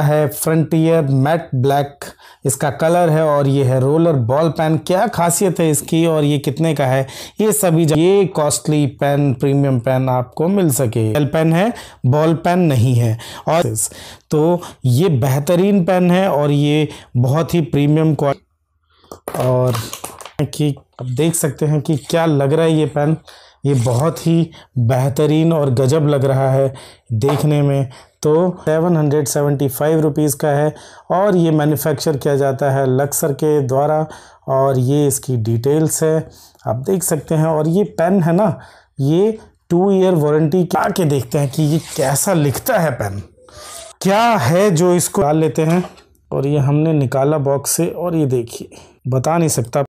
है frontier matte black इसका colour है और ये है रोलर बॉल पेन क्या खासियत है इसकी और ये कितने का है ये सभी ये कॉस्टली पेन प्रीमियम पेन आपको मिल सके एल पेन है बॉल पेन नहीं है और तो ये बेहतरीन पेन है और ये बहुत ही प्रीमियम क्वालिटी और कि अब देख सकते हैं कि क्या लग रहा है ये पेन ये बहुत ही बेहतरीन और गजब लग रहा है देखने में तो seven hundred seventy five rupees का है और ये मैन्युफैक्चर किया जाता है लक्सर के द्वारा और ये इसकी डिटेल्स है आप देख सकते हैं और ये पेन है ना ये टू ईयर वारंटी क्या के देखते हैं कि ये कैसा लिखता है पेन क्या है जो इसको डाल लेते हैं और ये हमने निकाला बॉक्स से और ये देखिए बता नहीं सकता